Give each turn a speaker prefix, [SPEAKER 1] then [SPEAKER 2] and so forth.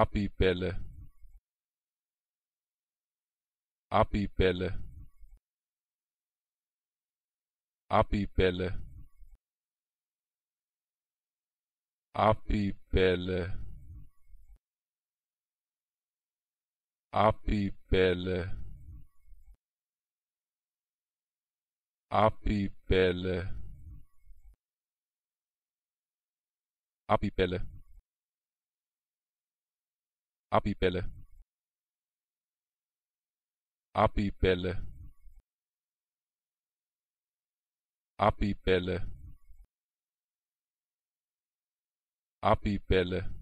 [SPEAKER 1] Abibälle Abibälle Abibälle Abibälle Abibälle Abibälle Abibälle Abibälle Abibälle Abibälle Abibälle